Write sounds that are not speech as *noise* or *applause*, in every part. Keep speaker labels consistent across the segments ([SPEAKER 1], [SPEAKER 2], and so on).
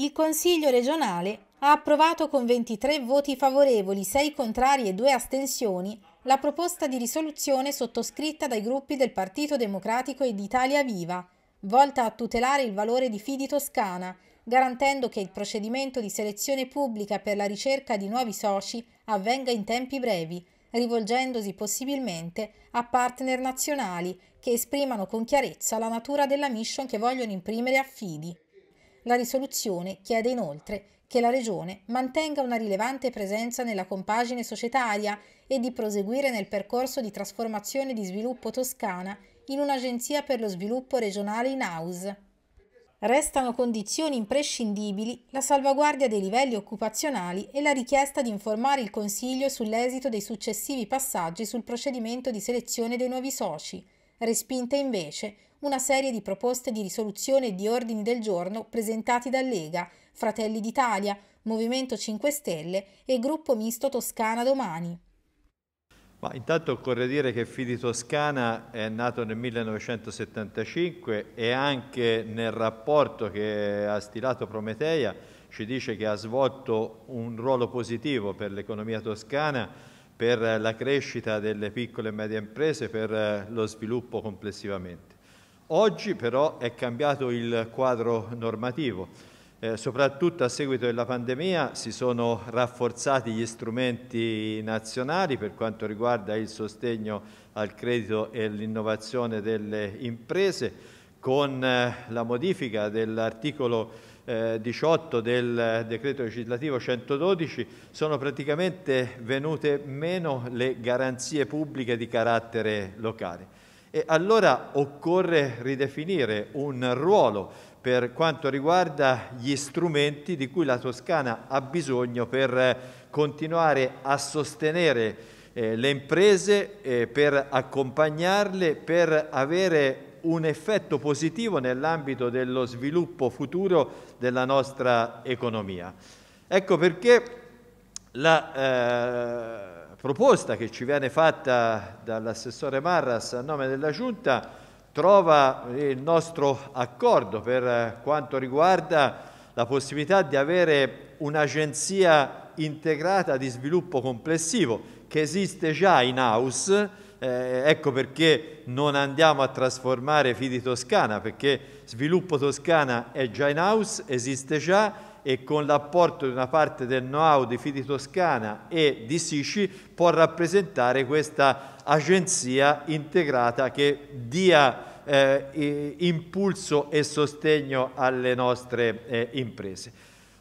[SPEAKER 1] Il Consiglio regionale ha approvato con 23 voti favorevoli, 6 contrari e 2 astensioni la proposta di risoluzione sottoscritta dai gruppi del Partito Democratico e d'Italia Viva, volta a tutelare il valore di Fidi Toscana, garantendo che il procedimento di selezione pubblica per la ricerca di nuovi soci avvenga in tempi brevi, rivolgendosi possibilmente a partner nazionali che esprimano con chiarezza la natura della mission che vogliono imprimere a FIDI. La risoluzione chiede inoltre che la Regione mantenga una rilevante presenza nella compagine societaria e di proseguire nel percorso di trasformazione di sviluppo toscana in un'agenzia per lo sviluppo regionale in house. Restano condizioni imprescindibili la salvaguardia dei livelli occupazionali e la richiesta di informare il Consiglio sull'esito dei successivi passaggi sul procedimento di selezione dei nuovi soci. Respinte invece una serie di proposte di risoluzione e di ordini del giorno presentati da Lega, Fratelli d'Italia, Movimento 5 Stelle e Gruppo Misto Toscana Domani.
[SPEAKER 2] Ma intanto occorre dire che Fidi Toscana è nato nel 1975 e anche nel rapporto che ha stilato Prometeia ci dice che ha svolto un ruolo positivo per l'economia toscana, per la crescita delle piccole e medie imprese, per eh, lo sviluppo complessivamente. Oggi però è cambiato il quadro normativo eh, soprattutto a seguito della pandemia si sono rafforzati gli strumenti nazionali per quanto riguarda il sostegno al credito e l'innovazione delle imprese con eh, la modifica dell'articolo eh, 18 del decreto legislativo 112 sono praticamente venute meno le garanzie pubbliche di carattere locale e allora occorre ridefinire un ruolo per quanto riguarda gli strumenti di cui la Toscana ha bisogno per eh, continuare a sostenere eh, le imprese, eh, per accompagnarle, per avere un effetto positivo nell'ambito dello sviluppo futuro della nostra economia. Ecco perché la eh, proposta che ci viene fatta dall'assessore Marras a nome della Giunta trova il nostro accordo per quanto riguarda la possibilità di avere un'agenzia integrata di sviluppo complessivo che esiste già in house, eh, ecco perché non andiamo a trasformare Fidi Toscana, perché Sviluppo Toscana è già in house, esiste già, e con l'apporto di una parte del know-how di Fidi Toscana e di Sici può rappresentare questa agenzia integrata che dia eh, impulso e sostegno alle nostre eh, imprese.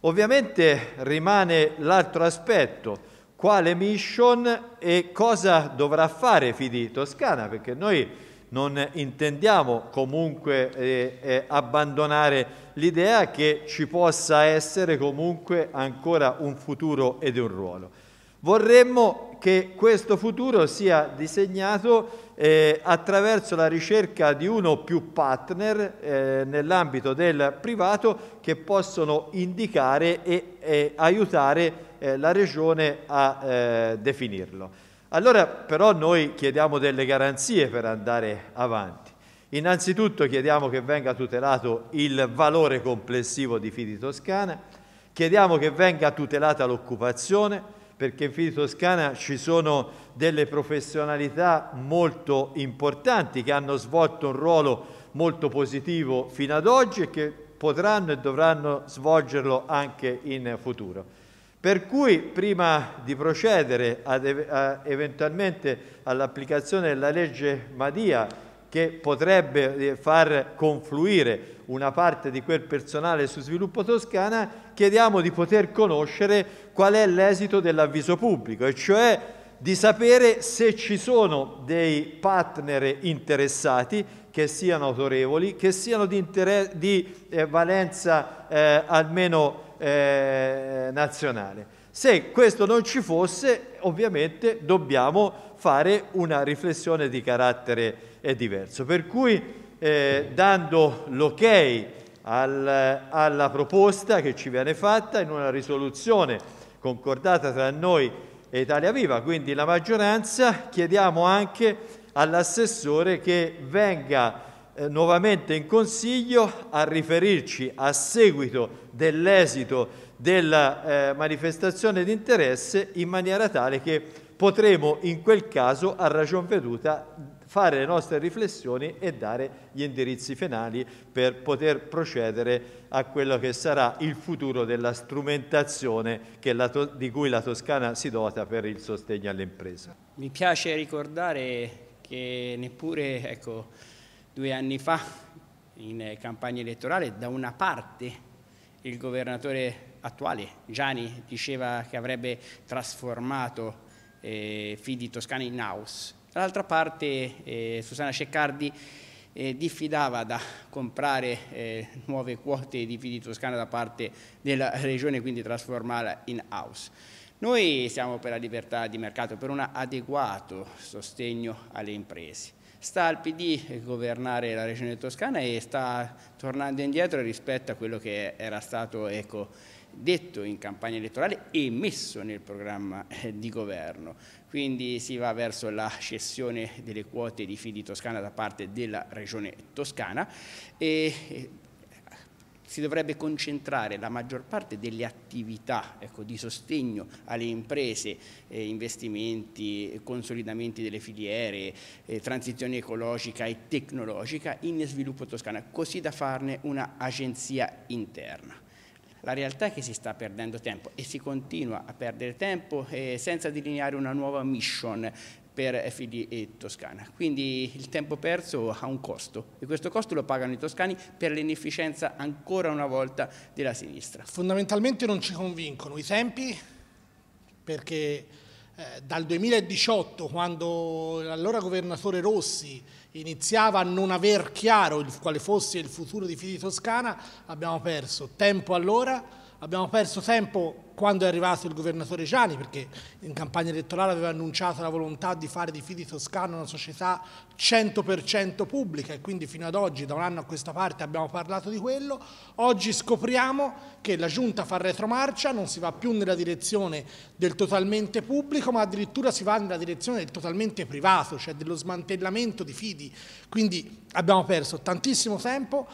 [SPEAKER 2] Ovviamente rimane l'altro aspetto, quale mission e cosa dovrà fare Fidi Toscana, perché noi non intendiamo comunque eh, eh, abbandonare l'idea che ci possa essere comunque ancora un futuro ed un ruolo. Vorremmo che questo futuro sia disegnato eh, attraverso la ricerca di uno o più partner eh, nell'ambito del privato che possono indicare e, e aiutare eh, la Regione a eh, definirlo. Allora però noi chiediamo delle garanzie per andare avanti. Innanzitutto chiediamo che venga tutelato il valore complessivo di Fidi Toscana, chiediamo che venga tutelata l'occupazione, perché in Fidi Toscana ci sono delle professionalità molto importanti che hanno svolto un ruolo molto positivo fino ad oggi e che potranno e dovranno svolgerlo anche in futuro. Per cui prima di procedere ad, a, eventualmente all'applicazione della legge Madia, che potrebbe eh, far confluire una parte di quel personale su Sviluppo Toscana, chiediamo di poter conoscere qual è l'esito dell'avviso pubblico, e cioè di sapere se ci sono dei partner interessati che siano autorevoli, che siano di, di eh, valenza eh, almeno eh, nazionale. Se questo non ci fosse, ovviamente dobbiamo fare una riflessione di carattere eh, diverso. Per cui, eh, dando l'ok al, alla proposta che ci viene fatta in una risoluzione concordata tra noi e Italia Viva, quindi la maggioranza, chiediamo anche all'assessore che venga eh, nuovamente in consiglio a riferirci a seguito dell'esito della eh, manifestazione di interesse in maniera tale che potremo in quel caso a ragion veduta fare le nostre riflessioni e dare gli indirizzi finali per poter procedere a quello che sarà il futuro della strumentazione la, di cui la Toscana si dota per il sostegno all'impresa.
[SPEAKER 3] Mi piace ricordare che neppure ecco, due anni fa in eh, campagna elettorale da una parte il governatore attuale Gianni diceva che avrebbe trasformato eh, Fidi Toscana in house, dall'altra parte eh, Susanna Ceccardi eh, diffidava da comprare eh, nuove quote di Fidi Toscana da parte della regione e quindi trasformarla in house. Noi siamo per la libertà di mercato, per un adeguato sostegno alle imprese sta al PD governare la regione toscana e sta tornando indietro rispetto a quello che era stato ecco, detto in campagna elettorale e messo nel programma eh, di governo. Quindi si va verso la cessione delle quote di Fidi Toscana da parte della regione toscana e si dovrebbe concentrare la maggior parte delle attività ecco, di sostegno alle imprese, eh, investimenti, consolidamenti delle filiere, eh, transizione ecologica e tecnologica in sviluppo toscana, così da farne una agenzia interna. La realtà è che si sta perdendo tempo e si continua a perdere tempo eh, senza delineare una nuova mission per FD e Toscana. Quindi il tempo perso ha un costo e questo costo lo pagano i toscani per l'inefficienza ancora una volta della sinistra.
[SPEAKER 4] Fondamentalmente non ci convincono i tempi perché eh, dal 2018 quando l'allora governatore Rossi iniziava a non aver chiaro il, quale fosse il futuro di Fidi Toscana abbiamo perso tempo allora Abbiamo perso tempo quando è arrivato il governatore Gianni, perché in campagna elettorale aveva annunciato la volontà di fare di Fidi Toscano una società 100% pubblica e quindi fino ad oggi, da un anno a questa parte, abbiamo parlato di quello. Oggi scopriamo che la Giunta fa retromarcia, non si va più nella direzione del totalmente pubblico, ma addirittura si va nella direzione del totalmente privato, cioè dello smantellamento di Fidi. Quindi abbiamo perso tantissimo tempo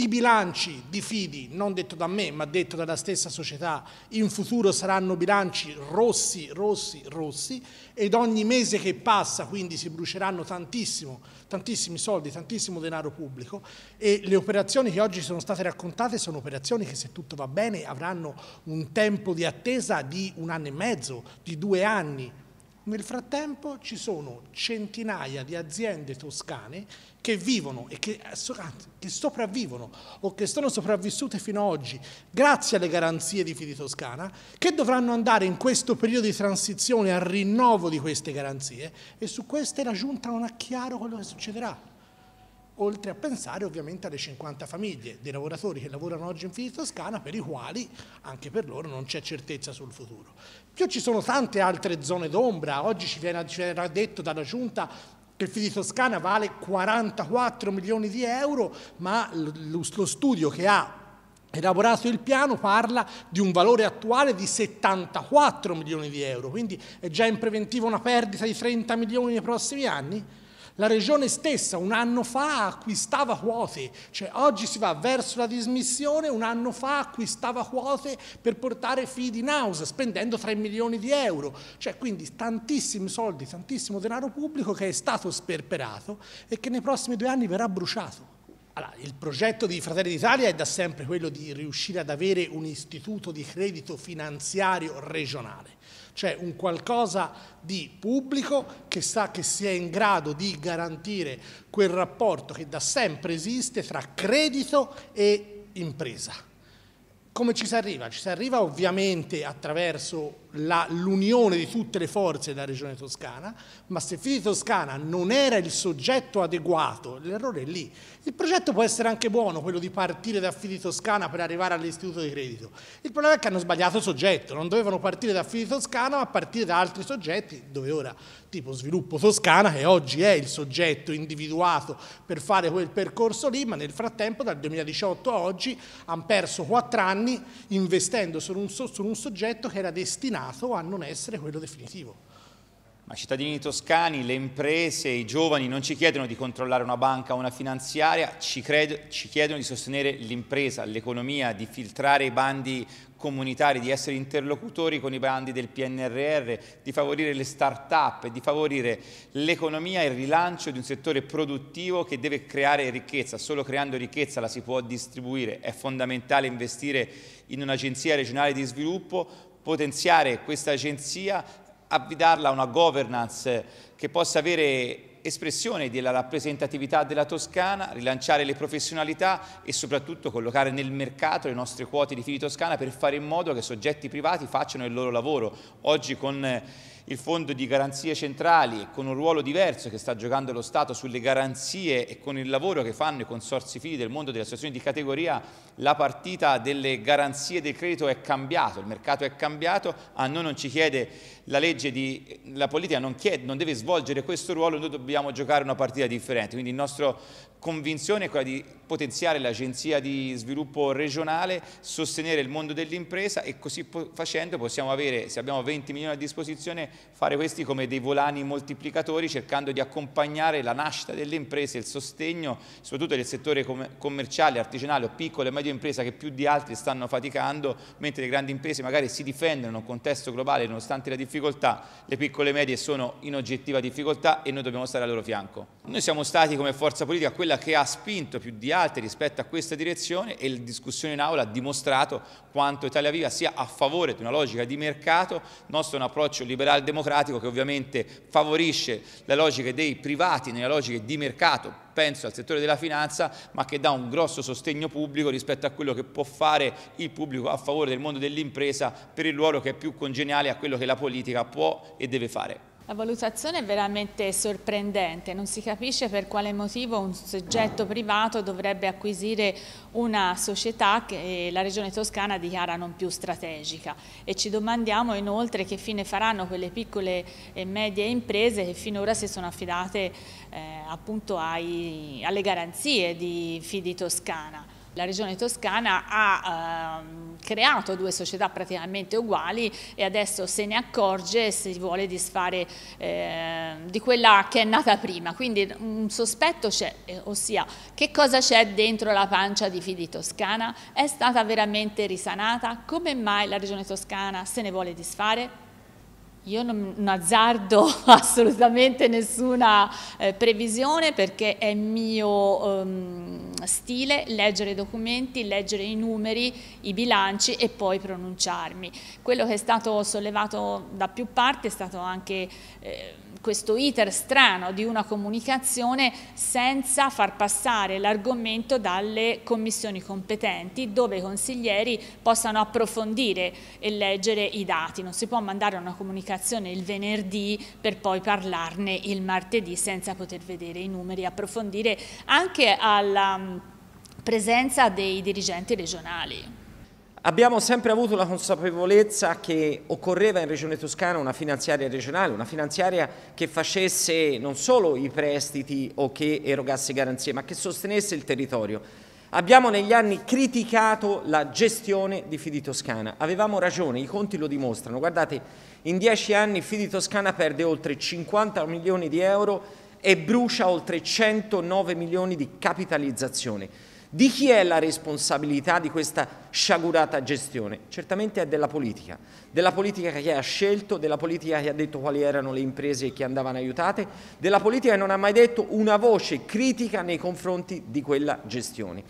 [SPEAKER 4] i bilanci di Fidi, non detto da me, ma detto dalla stessa società, in futuro saranno bilanci rossi, rossi, rossi ed ogni mese che passa quindi si bruceranno tantissimo, tantissimi soldi, tantissimo denaro pubblico e le operazioni che oggi sono state raccontate sono operazioni che se tutto va bene avranno un tempo di attesa di un anno e mezzo, di due anni nel frattempo ci sono centinaia di aziende toscane che vivono e che, che sopravvivono o che sono sopravvissute fino ad oggi grazie alle garanzie di Fidi Toscana, che dovranno andare in questo periodo di transizione al rinnovo di queste garanzie e su queste la Giunta non ha chiaro quello che succederà oltre a pensare ovviamente alle 50 famiglie dei lavoratori che lavorano oggi in Fili Toscana per i quali anche per loro non c'è certezza sul futuro. Più ci sono tante altre zone d'ombra, oggi ci viene, ci viene detto dalla Giunta che il Fidi Toscana vale 44 milioni di euro, ma lo studio che ha elaborato il piano parla di un valore attuale di 74 milioni di euro, quindi è già in preventivo una perdita di 30 milioni nei prossimi anni? La regione stessa un anno fa acquistava quote, cioè oggi si va verso la dismissione, un anno fa acquistava quote per portare feed in house spendendo 3 milioni di euro, cioè quindi tantissimi soldi, tantissimo denaro pubblico che è stato sperperato e che nei prossimi due anni verrà bruciato. Allora, il progetto di Fratelli d'Italia è da sempre quello di riuscire ad avere un istituto di credito finanziario regionale cioè un qualcosa di pubblico che sa che si è in grado di garantire quel rapporto che da sempre esiste tra credito e impresa. Come ci si arriva? Ci si arriva ovviamente attraverso l'unione di tutte le forze della regione toscana, ma se Fidi Toscana non era il soggetto adeguato, l'errore è lì. Il progetto può essere anche buono, quello di partire da Fidi Toscana per arrivare all'istituto di credito. Il problema è che hanno sbagliato soggetto, non dovevano partire da Fidi Toscana, ma partire da altri soggetti, dove ora tipo Sviluppo Toscana, che oggi è il soggetto individuato per fare quel percorso lì, ma nel frattempo dal 2018 a oggi hanno perso quattro anni investendo su un, su un soggetto che era destinato destinato a non essere quello definitivo.
[SPEAKER 5] Ma i cittadini toscani, le imprese, i giovani non ci chiedono di controllare una banca o una finanziaria, ci, credo, ci chiedono di sostenere l'impresa, l'economia, di filtrare i bandi comunitari, di essere interlocutori con i bandi del PNRR, di favorire le start-up, di favorire l'economia e il rilancio di un settore produttivo che deve creare ricchezza. Solo creando ricchezza la si può distribuire. È fondamentale investire in un'agenzia regionale di sviluppo potenziare questa agenzia, avvidarla a una governance che possa avere espressione della rappresentatività della Toscana, rilanciare le professionalità e soprattutto collocare nel mercato le nostre quote di fili Toscana per fare in modo che soggetti privati facciano il loro lavoro. Oggi con il fondo di garanzie centrali con un ruolo diverso che sta giocando lo Stato sulle garanzie e con il lavoro che fanno i consorsi fili del mondo delle associazioni di categoria, la partita delle garanzie del credito è cambiata, il mercato è cambiato, a noi non ci chiede la legge di, la politica non, chiede, non deve svolgere questo ruolo, noi dobbiamo giocare una partita differente, quindi il nostro convinzione è quella di potenziare l'agenzia di sviluppo regionale, sostenere il mondo dell'impresa e così facendo possiamo avere, se abbiamo 20 milioni a disposizione, fare questi come dei volani moltiplicatori cercando di accompagnare la nascita delle imprese, il sostegno soprattutto del settore commerciale, artigianale o piccole e medie imprese che più di altri stanno faticando, mentre le grandi imprese magari si difendono in un contesto globale nonostante la difficoltà, le piccole e medie sono in oggettiva difficoltà e noi dobbiamo stare al loro fianco. Noi siamo stati come forza politica quella quella che ha spinto più di altri rispetto a questa direzione e la discussione in aula ha dimostrato quanto Italia Viva sia a favore di una logica di mercato, nostro è un approccio liberal democratico che ovviamente favorisce le logiche dei privati nelle logiche di mercato, penso al settore della finanza, ma che dà un grosso sostegno pubblico rispetto a quello che può fare il pubblico a favore del mondo dell'impresa per il ruolo che è più congeniale a quello che la politica può e deve fare.
[SPEAKER 6] La valutazione è veramente sorprendente, non si capisce per quale motivo un soggetto privato dovrebbe acquisire una società che la Regione Toscana dichiara non più strategica e ci domandiamo inoltre che fine faranno quelle piccole e medie imprese che finora si sono affidate eh, appunto ai, alle garanzie di Fidi Toscana. La Regione Toscana ha ehm, creato due società praticamente uguali e adesso se ne accorge e si vuole disfare eh, di quella che è nata prima. Quindi un sospetto c'è, eh, ossia che cosa c'è dentro la pancia di Fidi Toscana? È stata veramente risanata? Come mai la Regione Toscana se ne vuole disfare? Io non, non azzardo *laughs* assolutamente nessuna eh, previsione perché è mio ehm, stile leggere i documenti, leggere i numeri, i bilanci e poi pronunciarmi. Quello che è stato sollevato da più parti è stato anche eh, questo iter strano di una comunicazione senza far passare l'argomento dalle commissioni competenti dove i consiglieri possano approfondire e leggere i dati. Non si può mandare una comunicazione il venerdì per poi parlarne il martedì senza poter vedere i numeri, approfondire anche alla mm, presenza dei dirigenti regionali.
[SPEAKER 7] Abbiamo sempre avuto la consapevolezza che occorreva in Regione Toscana una finanziaria regionale, una finanziaria che facesse non solo i prestiti o che erogasse garanzie, ma che sostenesse il territorio. Abbiamo negli anni criticato la gestione di Fidi Toscana, avevamo ragione, i conti lo dimostrano. Guardate, in dieci anni Fidi Toscana perde oltre 50 milioni di euro e brucia oltre 109 milioni di capitalizzazione. Di chi è la responsabilità di questa sciagurata gestione? Certamente è della politica, della politica che ha scelto, della politica che ha detto quali erano le imprese che andavano aiutate, della politica che non ha mai detto una voce critica nei confronti di quella gestione.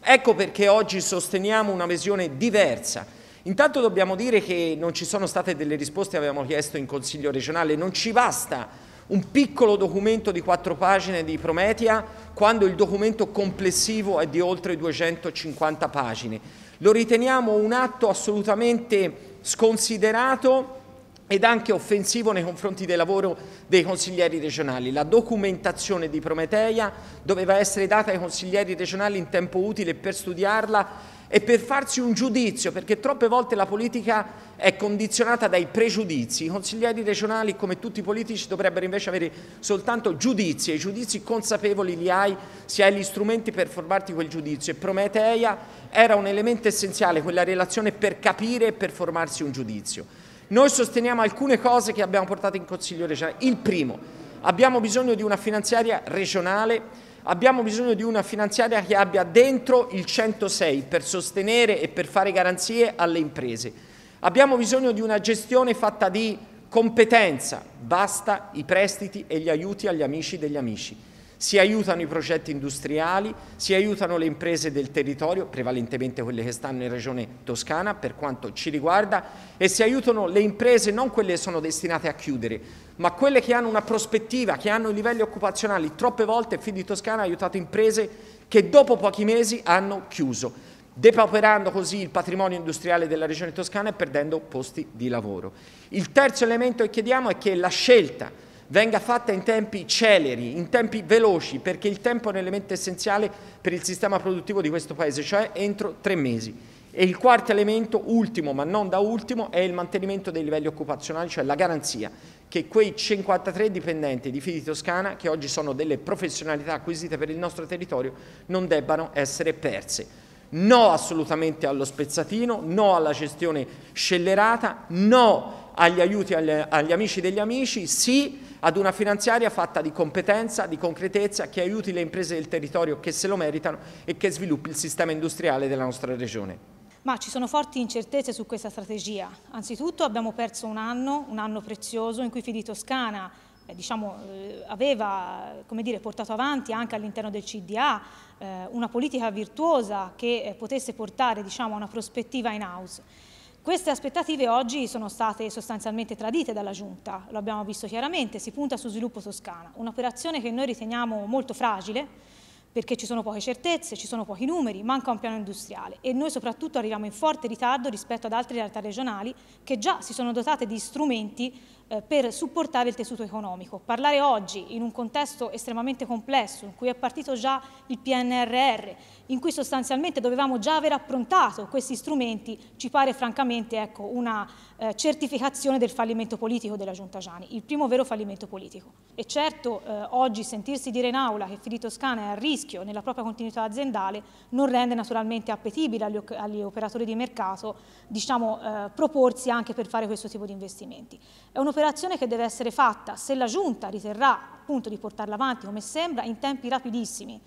[SPEAKER 7] Ecco perché oggi sosteniamo una visione diversa. Intanto dobbiamo dire che non ci sono state delle risposte che avevamo chiesto in Consiglio regionale, non ci basta un piccolo documento di quattro pagine di Prometia quando il documento complessivo è di oltre 250 pagine. Lo riteniamo un atto assolutamente sconsiderato ed anche offensivo nei confronti del lavoro dei consiglieri regionali. La documentazione di Prometeia doveva essere data ai consiglieri regionali in tempo utile per studiarla e per farsi un giudizio, perché troppe volte la politica è condizionata dai pregiudizi. I consiglieri regionali, come tutti i politici, dovrebbero invece avere soltanto giudizi e giudizi consapevoli li hai se hai gli strumenti per formarti quel giudizio. E Prometeia era un elemento essenziale, quella relazione per capire e per formarsi un giudizio. Noi sosteniamo alcune cose che abbiamo portato in Consiglio regionale. Il primo, abbiamo bisogno di una finanziaria regionale abbiamo bisogno di una finanziaria che abbia dentro il 106 per sostenere e per fare garanzie alle imprese. Abbiamo bisogno di una gestione fatta di competenza, basta i prestiti e gli aiuti agli amici degli amici si aiutano i progetti industriali, si aiutano le imprese del territorio, prevalentemente quelle che stanno in regione toscana per quanto ci riguarda, e si aiutano le imprese, non quelle che sono destinate a chiudere, ma quelle che hanno una prospettiva, che hanno i livelli occupazionali. Troppe volte Fidi Toscana ha aiutato imprese che dopo pochi mesi hanno chiuso depauperando così il patrimonio industriale della regione toscana e perdendo posti di lavoro. Il terzo elemento che chiediamo è che la scelta venga fatta in tempi celeri, in tempi veloci, perché il tempo è un elemento essenziale per il sistema produttivo di questo Paese, cioè entro tre mesi. E il quarto elemento, ultimo ma non da ultimo, è il mantenimento dei livelli occupazionali, cioè la garanzia che quei 53 dipendenti di Fidi Toscana, che oggi sono delle professionalità acquisite per il nostro territorio, non debbano essere perse. No assolutamente allo spezzatino, no alla gestione scellerata, no agli aiuti agli, agli amici degli amici, sì ad una finanziaria fatta di competenza, di concretezza, che aiuti le imprese del territorio che se lo meritano e che sviluppi il sistema industriale della nostra regione.
[SPEAKER 8] Ma ci sono forti incertezze su questa strategia. Anzitutto abbiamo perso un anno, un anno prezioso in cui Fidi Toscana eh, diciamo, eh, aveva dire, portato avanti anche all'interno del CDA eh, una politica virtuosa che eh, potesse portare diciamo, a una prospettiva in house. Queste aspettative oggi sono state sostanzialmente tradite dalla Giunta, lo abbiamo visto chiaramente, si punta su sviluppo Toscana, un'operazione che noi riteniamo molto fragile perché ci sono poche certezze, ci sono pochi numeri, manca un piano industriale e noi soprattutto arriviamo in forte ritardo rispetto ad altre realtà regionali che già si sono dotate di strumenti eh, per supportare il tessuto economico. Parlare oggi in un contesto estremamente complesso, in cui è partito già il PNRR, in cui sostanzialmente dovevamo già aver approntato questi strumenti, ci pare francamente ecco, una eh, certificazione del fallimento politico della Giunta Giani, il primo vero fallimento politico. E certo eh, oggi sentirsi dire in aula che Fili Toscana è a rischio nella propria continuità aziendale non rende naturalmente appetibile agli, agli operatori di mercato diciamo, eh, proporsi anche per fare questo tipo di investimenti. È uno un'operazione che deve essere fatta, se la Giunta riterrà appunto di portarla avanti come sembra, in tempi rapidissimi,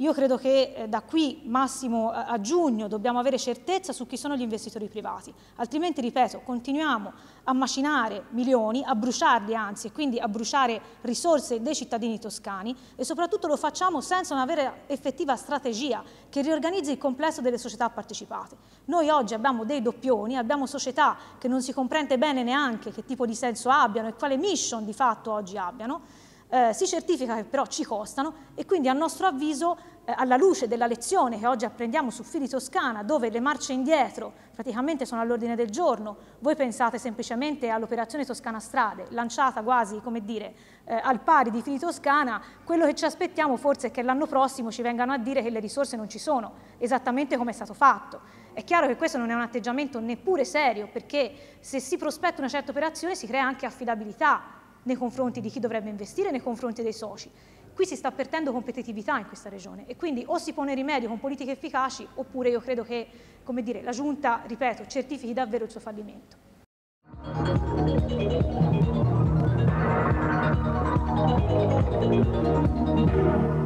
[SPEAKER 8] io credo che eh, da qui massimo eh, a giugno dobbiamo avere certezza su chi sono gli investitori privati, altrimenti, ripeto, continuiamo a macinare milioni, a bruciarli anzi, e quindi a bruciare risorse dei cittadini toscani e soprattutto lo facciamo senza una vera effettiva strategia che riorganizzi il complesso delle società partecipate. Noi oggi abbiamo dei doppioni, abbiamo società che non si comprende bene neanche che tipo di senso abbiano e quale mission di fatto oggi abbiano, eh, si certifica che però ci costano e quindi a nostro avviso, eh, alla luce della lezione che oggi apprendiamo su Fili Toscana, dove le marce indietro praticamente sono all'ordine del giorno, voi pensate semplicemente all'operazione Toscana Strade, lanciata quasi, come dire, eh, al pari di Fili Toscana, quello che ci aspettiamo forse è che l'anno prossimo ci vengano a dire che le risorse non ci sono, esattamente come è stato fatto. È chiaro che questo non è un atteggiamento neppure serio, perché se si prospetta una certa operazione si crea anche affidabilità nei confronti di chi dovrebbe investire, nei confronti dei soci. Qui si sta perdendo competitività in questa regione e quindi o si pone rimedio con politiche efficaci oppure io credo che dire, la Giunta, ripeto, certifichi davvero il suo fallimento. Thank you.